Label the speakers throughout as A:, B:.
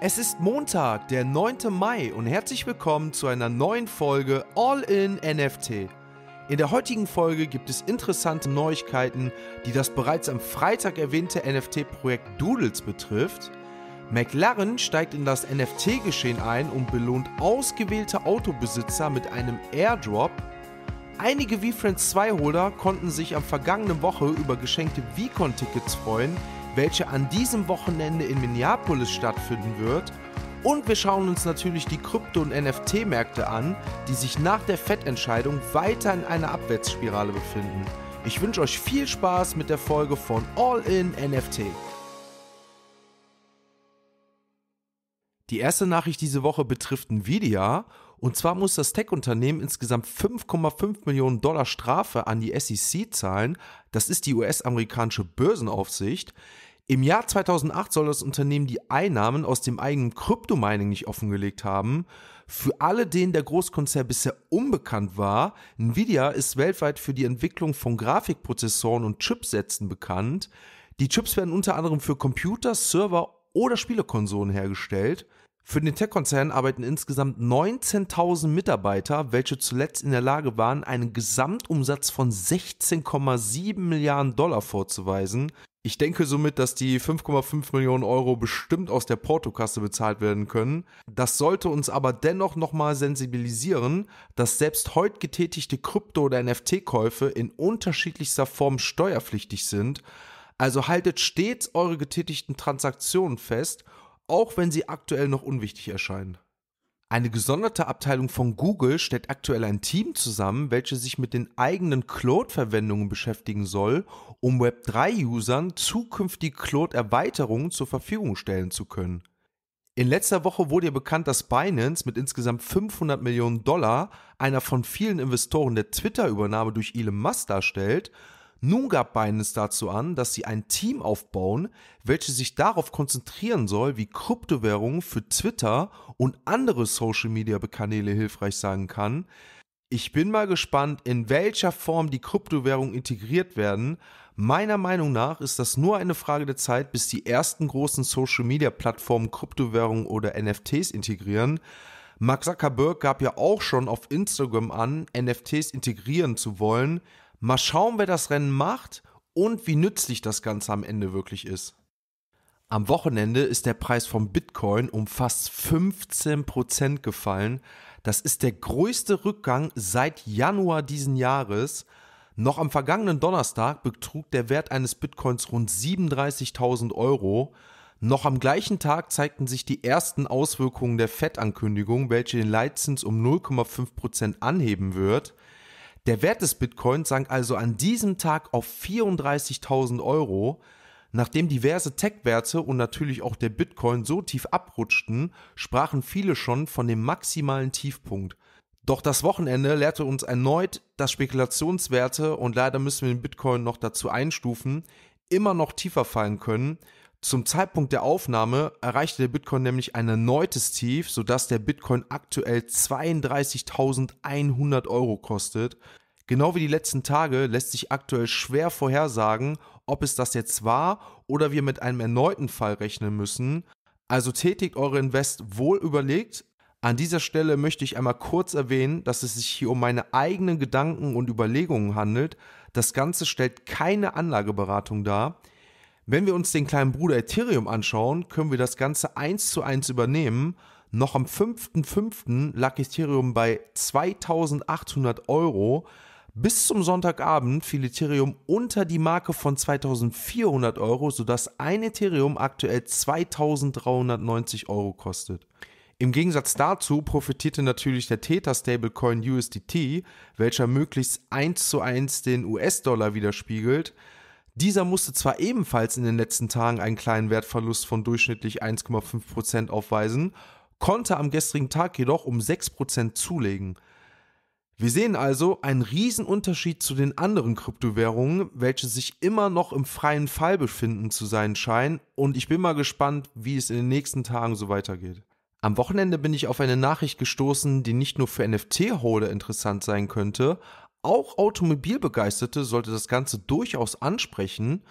A: Es ist Montag, der 9. Mai und herzlich willkommen zu einer neuen Folge All in NFT. In der heutigen Folge gibt es interessante Neuigkeiten, die das bereits am Freitag erwähnte NFT-Projekt Doodles betrifft. McLaren steigt in das NFT-Geschehen ein und belohnt ausgewählte Autobesitzer mit einem Airdrop. Einige V-Friends 2-Holder konnten sich am vergangenen Woche über geschenkte v con tickets freuen, welche an diesem Wochenende in Minneapolis stattfinden wird. Und wir schauen uns natürlich die Krypto- und NFT-Märkte an, die sich nach der FED-Entscheidung weiter in einer Abwärtsspirale befinden. Ich wünsche euch viel Spaß mit der Folge von All in NFT. Die erste Nachricht diese Woche betrifft Nvidia. Und zwar muss das Tech-Unternehmen insgesamt 5,5 Millionen Dollar Strafe an die SEC zahlen. Das ist die US-amerikanische Börsenaufsicht. Im Jahr 2008 soll das Unternehmen die Einnahmen aus dem eigenen Kryptomining nicht offengelegt haben. Für alle, denen der Großkonzern bisher unbekannt war, Nvidia ist weltweit für die Entwicklung von Grafikprozessoren und Chipsätzen bekannt. Die Chips werden unter anderem für Computer, Server oder Spielekonsolen hergestellt. Für den Tech-Konzern arbeiten insgesamt 19.000 Mitarbeiter, welche zuletzt in der Lage waren, einen Gesamtumsatz von 16,7 Milliarden Dollar vorzuweisen. Ich denke somit, dass die 5,5 Millionen Euro bestimmt aus der Portokasse bezahlt werden können. Das sollte uns aber dennoch nochmal sensibilisieren, dass selbst heute getätigte Krypto- oder NFT-Käufe in unterschiedlichster Form steuerpflichtig sind. Also haltet stets eure getätigten Transaktionen fest, auch wenn sie aktuell noch unwichtig erscheinen. Eine gesonderte Abteilung von Google stellt aktuell ein Team zusammen, welches sich mit den eigenen Cloud-Verwendungen beschäftigen soll, um Web3-Usern zukünftig Cloud-Erweiterungen zur Verfügung stellen zu können. In letzter Woche wurde ja bekannt, dass Binance mit insgesamt 500 Millionen Dollar einer von vielen Investoren der Twitter-Übernahme durch Elon Musk darstellt nun gab Binance dazu an, dass sie ein Team aufbauen, welches sich darauf konzentrieren soll, wie Kryptowährungen für Twitter und andere Social-Media-Kanäle hilfreich sein kann. Ich bin mal gespannt, in welcher Form die Kryptowährungen integriert werden. Meiner Meinung nach ist das nur eine Frage der Zeit, bis die ersten großen Social-Media-Plattformen Kryptowährungen oder NFTs integrieren. Mark Zuckerberg gab ja auch schon auf Instagram an, NFTs integrieren zu wollen. Mal schauen, wer das Rennen macht und wie nützlich das Ganze am Ende wirklich ist. Am Wochenende ist der Preis von Bitcoin um fast 15% gefallen. Das ist der größte Rückgang seit Januar diesen Jahres. Noch am vergangenen Donnerstag betrug der Wert eines Bitcoins rund 37.000 Euro. Noch am gleichen Tag zeigten sich die ersten Auswirkungen der FED-Ankündigung, welche den Leitzins um 0,5% anheben wird. Der Wert des Bitcoins sank also an diesem Tag auf 34.000 Euro. Nachdem diverse Tech-Werte und natürlich auch der Bitcoin so tief abrutschten, sprachen viele schon von dem maximalen Tiefpunkt. Doch das Wochenende lehrte uns erneut, dass Spekulationswerte, und leider müssen wir den Bitcoin noch dazu einstufen, immer noch tiefer fallen können, zum Zeitpunkt der Aufnahme erreichte der Bitcoin nämlich ein erneutes Tief, sodass der Bitcoin aktuell 32.100 Euro kostet. Genau wie die letzten Tage lässt sich aktuell schwer vorhersagen, ob es das jetzt war oder wir mit einem erneuten Fall rechnen müssen. Also tätigt eure Invest wohl überlegt. An dieser Stelle möchte ich einmal kurz erwähnen, dass es sich hier um meine eigenen Gedanken und Überlegungen handelt. Das Ganze stellt keine Anlageberatung dar. Wenn wir uns den kleinen Bruder Ethereum anschauen, können wir das Ganze eins zu eins übernehmen. Noch am 5.5. lag Ethereum bei 2800 Euro. Bis zum Sonntagabend fiel Ethereum unter die Marke von 2400 Euro, sodass ein Ethereum aktuell 2390 Euro kostet. Im Gegensatz dazu profitierte natürlich der Theta-Stablecoin USDT, welcher möglichst eins zu eins den US-Dollar widerspiegelt. Dieser musste zwar ebenfalls in den letzten Tagen einen kleinen Wertverlust von durchschnittlich 1,5% aufweisen, konnte am gestrigen Tag jedoch um 6% zulegen. Wir sehen also einen riesen Unterschied zu den anderen Kryptowährungen, welche sich immer noch im freien Fall befinden zu sein scheinen und ich bin mal gespannt, wie es in den nächsten Tagen so weitergeht. Am Wochenende bin ich auf eine Nachricht gestoßen, die nicht nur für NFT-Holder interessant sein könnte, auch Automobilbegeisterte sollte das Ganze durchaus ansprechen.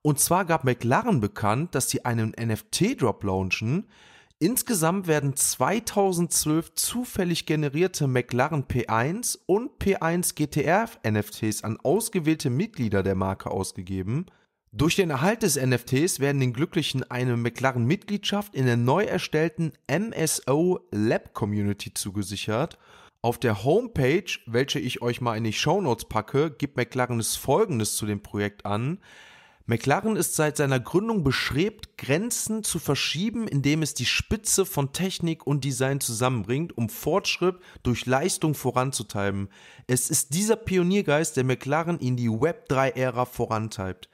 A: Und zwar gab McLaren bekannt, dass sie einen NFT-Drop launchen. Insgesamt werden 2012 zufällig generierte McLaren P1 und P1 GTR NFTs an ausgewählte Mitglieder der Marke ausgegeben. Durch den Erhalt des NFTs werden den Glücklichen eine McLaren-Mitgliedschaft in der neu erstellten MSO Lab Community zugesichert auf der Homepage, welche ich euch mal in die Shownotes packe, gibt McLaren Folgendes zu dem Projekt an. McLaren ist seit seiner Gründung bestrebt, Grenzen zu verschieben, indem es die Spitze von Technik und Design zusammenbringt, um Fortschritt durch Leistung voranzutreiben. Es ist dieser Pioniergeist, der McLaren in die Web3-Ära vorantreibt.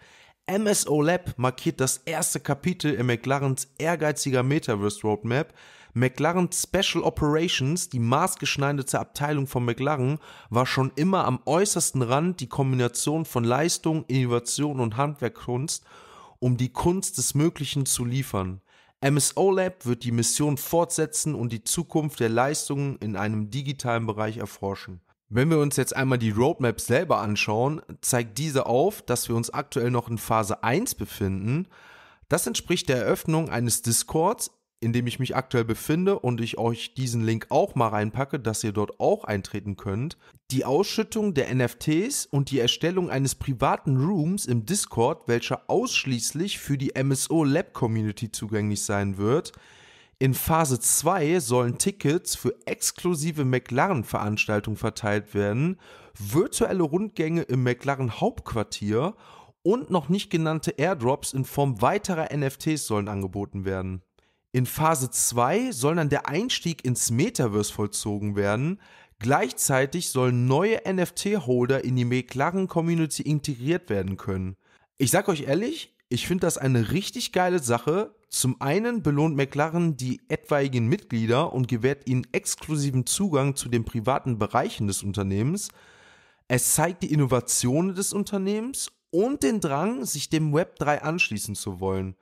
A: MSO Lab markiert das erste Kapitel in McLarens ehrgeiziger Metaverse Roadmap, McLaren Special Operations, die maßgeschneiderte Abteilung von McLaren, war schon immer am äußersten Rand die Kombination von Leistung, Innovation und Handwerkkunst, um die Kunst des Möglichen zu liefern. MSO Lab wird die Mission fortsetzen und die Zukunft der Leistungen in einem digitalen Bereich erforschen. Wenn wir uns jetzt einmal die Roadmap selber anschauen, zeigt diese auf, dass wir uns aktuell noch in Phase 1 befinden. Das entspricht der Eröffnung eines Discords, in dem ich mich aktuell befinde und ich euch diesen Link auch mal reinpacke, dass ihr dort auch eintreten könnt. Die Ausschüttung der NFTs und die Erstellung eines privaten Rooms im Discord, welcher ausschließlich für die MSO Lab Community zugänglich sein wird. In Phase 2 sollen Tickets für exklusive McLaren-Veranstaltungen verteilt werden, virtuelle Rundgänge im McLaren Hauptquartier und noch nicht genannte Airdrops in Form weiterer NFTs sollen angeboten werden. In Phase 2 soll dann der Einstieg ins Metaverse vollzogen werden. Gleichzeitig sollen neue NFT-Holder in die McLaren-Community integriert werden können. Ich sag euch ehrlich, ich finde das eine richtig geile Sache. Zum einen belohnt McLaren die etwaigen Mitglieder und gewährt ihnen exklusiven Zugang zu den privaten Bereichen des Unternehmens. Es zeigt die Innovationen des Unternehmens und den Drang, sich dem Web 3 anschließen zu wollen.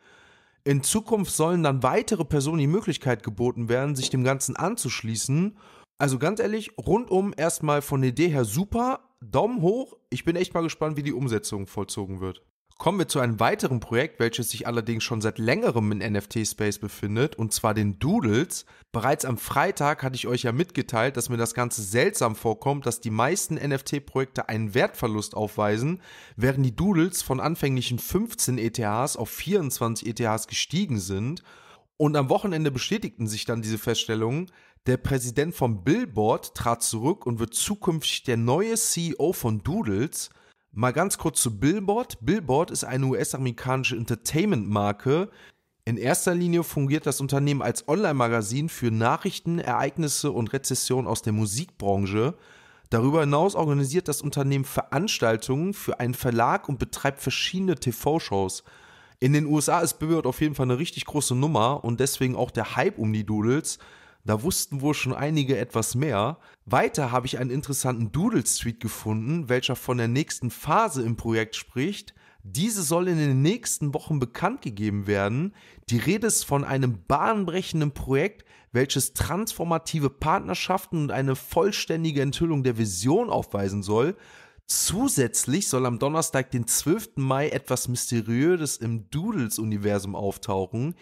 A: In Zukunft sollen dann weitere Personen die Möglichkeit geboten werden, sich dem Ganzen anzuschließen. Also ganz ehrlich, rundum erstmal von der Idee her super. Daumen hoch. Ich bin echt mal gespannt, wie die Umsetzung vollzogen wird. Kommen wir zu einem weiteren Projekt, welches sich allerdings schon seit längerem in NFT-Space befindet, und zwar den Doodles. Bereits am Freitag hatte ich euch ja mitgeteilt, dass mir das Ganze seltsam vorkommt, dass die meisten NFT-Projekte einen Wertverlust aufweisen, während die Doodles von anfänglichen 15 ETHs auf 24 ETHs gestiegen sind. Und am Wochenende bestätigten sich dann diese Feststellungen. Der Präsident von Billboard trat zurück und wird zukünftig der neue CEO von Doodles – Mal ganz kurz zu Billboard. Billboard ist eine US-amerikanische Entertainment-Marke. In erster Linie fungiert das Unternehmen als Online-Magazin für Nachrichten, Ereignisse und Rezessionen aus der Musikbranche. Darüber hinaus organisiert das Unternehmen Veranstaltungen für einen Verlag und betreibt verschiedene TV-Shows. In den USA ist Billboard auf jeden Fall eine richtig große Nummer und deswegen auch der Hype um die Doodles. Da wussten wohl schon einige etwas mehr. Weiter habe ich einen interessanten Doodles-Tweet gefunden, welcher von der nächsten Phase im Projekt spricht. Diese soll in den nächsten Wochen bekannt gegeben werden. Die Rede ist von einem bahnbrechenden Projekt, welches transformative Partnerschaften und eine vollständige Enthüllung der Vision aufweisen soll. Zusätzlich soll am Donnerstag, den 12. Mai, etwas Mysteriöses im Doodles-Universum auftauchen.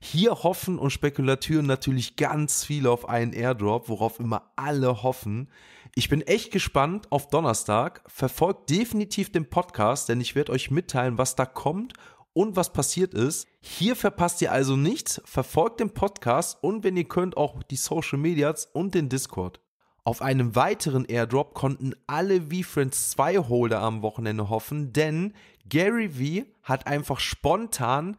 A: Hier hoffen und spekulieren natürlich ganz viele auf einen Airdrop, worauf immer alle hoffen. Ich bin echt gespannt auf Donnerstag. Verfolgt definitiv den Podcast, denn ich werde euch mitteilen, was da kommt und was passiert ist. Hier verpasst ihr also nichts. Verfolgt den Podcast und wenn ihr könnt auch die Social Medias und den Discord. Auf einen weiteren Airdrop konnten alle V-Friends 2 Holder am Wochenende hoffen, denn Gary V hat einfach spontan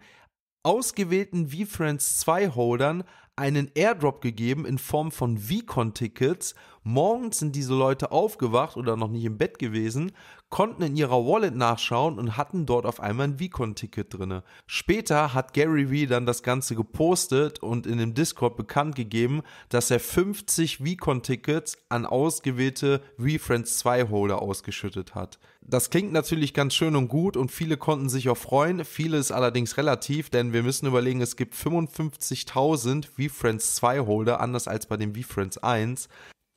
A: ausgewählten VFriends 2 Holdern einen Airdrop gegeben in Form von Vcon tickets Morgens sind diese Leute aufgewacht oder noch nicht im Bett gewesen, konnten in ihrer Wallet nachschauen und hatten dort auf einmal ein Vcon ticket drin. Später hat Gary Vee dann das Ganze gepostet und in dem Discord bekannt gegeben, dass er 50 Vcon tickets an ausgewählte VFriends 2 Holder ausgeschüttet hat das klingt natürlich ganz schön und gut und viele konnten sich auch freuen. Viele ist allerdings relativ, denn wir müssen überlegen, es gibt 55.000 VFriends 2 Holder, anders als bei dem VFriends 1.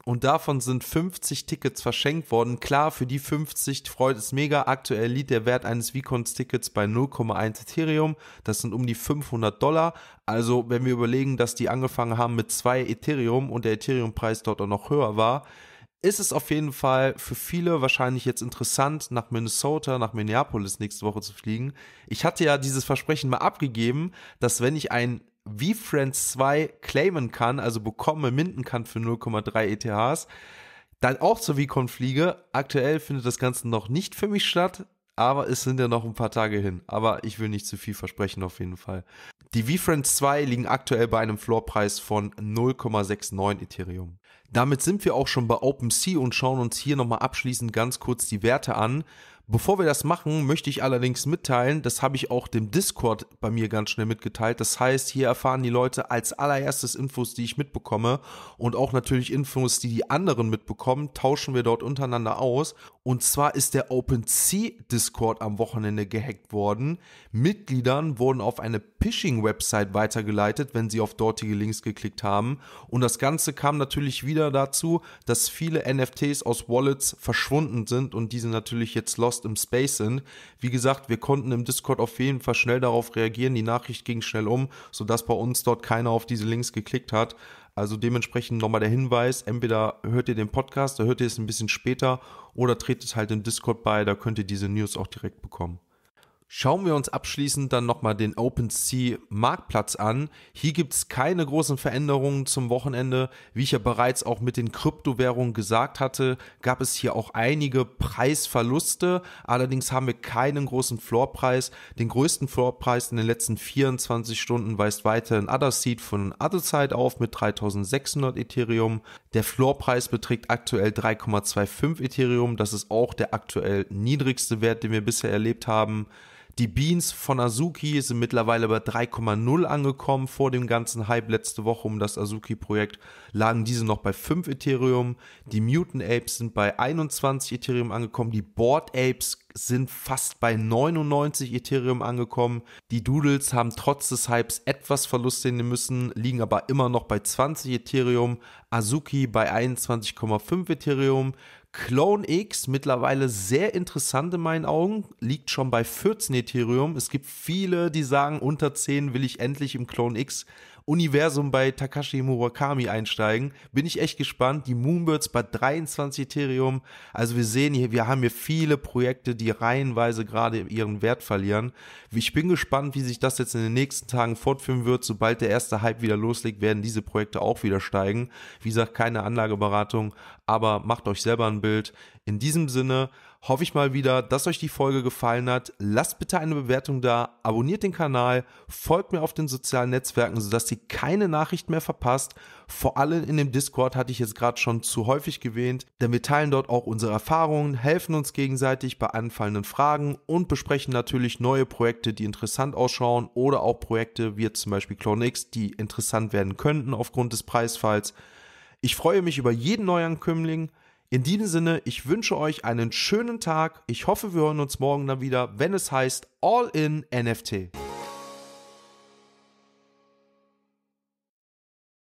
A: Und davon sind 50 Tickets verschenkt worden. Klar, für die 50 freut es mega. Aktuell liegt der Wert eines VCons tickets bei 0,1 Ethereum. Das sind um die 500 Dollar. Also, wenn wir überlegen, dass die angefangen haben mit 2 Ethereum und der Ethereum-Preis dort auch noch höher war, ist es auf jeden Fall für viele wahrscheinlich jetzt interessant, nach Minnesota, nach Minneapolis nächste Woche zu fliegen. Ich hatte ja dieses Versprechen mal abgegeben, dass wenn ich ein V-Friends 2 claimen kann, also bekomme, minden kann für 0,3 ETHs, dann auch zur VCon fliege. Aktuell findet das Ganze noch nicht für mich statt, aber es sind ja noch ein paar Tage hin. Aber ich will nicht zu viel versprechen auf jeden Fall. Die V-Friends 2 liegen aktuell bei einem Floorpreis von 0,69 Ethereum. Damit sind wir auch schon bei OpenSea und schauen uns hier nochmal abschließend ganz kurz die Werte an. Bevor wir das machen, möchte ich allerdings mitteilen, das habe ich auch dem Discord bei mir ganz schnell mitgeteilt. Das heißt, hier erfahren die Leute als allererstes Infos, die ich mitbekomme und auch natürlich Infos, die die anderen mitbekommen, tauschen wir dort untereinander aus und zwar ist der OpenSea Discord am Wochenende gehackt worden. Mitgliedern wurden auf eine Phishing-Website weitergeleitet, wenn sie auf dortige Links geklickt haben. Und das Ganze kam natürlich wieder dazu, dass viele NFTs aus Wallets verschwunden sind und diese natürlich jetzt lost im Space sind. Wie gesagt, wir konnten im Discord auf jeden Fall schnell darauf reagieren. Die Nachricht ging schnell um, sodass bei uns dort keiner auf diese Links geklickt hat. Also dementsprechend nochmal der Hinweis, entweder hört ihr den Podcast, da hört ihr es ein bisschen später oder tretet halt im Discord bei, da könnt ihr diese News auch direkt bekommen. Schauen wir uns abschließend dann nochmal den OpenSea Marktplatz an. Hier gibt es keine großen Veränderungen zum Wochenende. Wie ich ja bereits auch mit den Kryptowährungen gesagt hatte, gab es hier auch einige Preisverluste. Allerdings haben wir keinen großen Floorpreis. Den größten Floorpreis in den letzten 24 Stunden weist weiterhin Otherseed von Otherside auf mit 3600 Ethereum. Der Floorpreis beträgt aktuell 3,25 Ethereum. Das ist auch der aktuell niedrigste Wert, den wir bisher erlebt haben. Die Beans von Azuki sind mittlerweile bei 3,0 angekommen. Vor dem ganzen Hype letzte Woche um das Azuki-Projekt lagen diese noch bei 5 Ethereum. Die Mutant Apes sind bei 21 Ethereum angekommen. Die Board Apes sind fast bei 99 Ethereum angekommen. Die Doodles haben trotz des Hypes etwas Verlust sehen müssen, liegen aber immer noch bei 20 Ethereum. Azuki bei 21,5 Ethereum. Clone X, mittlerweile sehr interessant in meinen Augen, liegt schon bei 14 Ethereum. Es gibt viele, die sagen, unter 10 will ich endlich im Clone X Universum bei Takashi Murakami einsteigen. Bin ich echt gespannt. Die Moonbirds bei 23 Ethereum. Also wir sehen hier, wir haben hier viele Projekte, die reihenweise gerade ihren Wert verlieren. Ich bin gespannt, wie sich das jetzt in den nächsten Tagen fortführen wird. Sobald der erste Hype wieder loslegt, werden diese Projekte auch wieder steigen. Wie gesagt, keine Anlageberatung, aber macht euch selber ein Bild. In diesem Sinne, hoffe ich mal wieder, dass euch die Folge gefallen hat. Lasst bitte eine Bewertung da, abonniert den Kanal, folgt mir auf den sozialen Netzwerken, sodass ihr keine Nachricht mehr verpasst. Vor allem in dem Discord hatte ich jetzt gerade schon zu häufig gewähnt, denn wir teilen dort auch unsere Erfahrungen, helfen uns gegenseitig bei anfallenden Fragen und besprechen natürlich neue Projekte, die interessant ausschauen oder auch Projekte wie zum Beispiel Clone die interessant werden könnten aufgrund des Preisfalls. Ich freue mich über jeden Neuankömmling in diesem Sinne, ich wünsche euch einen schönen Tag. Ich hoffe, wir hören uns morgen dann wieder, wenn es heißt All in NFT.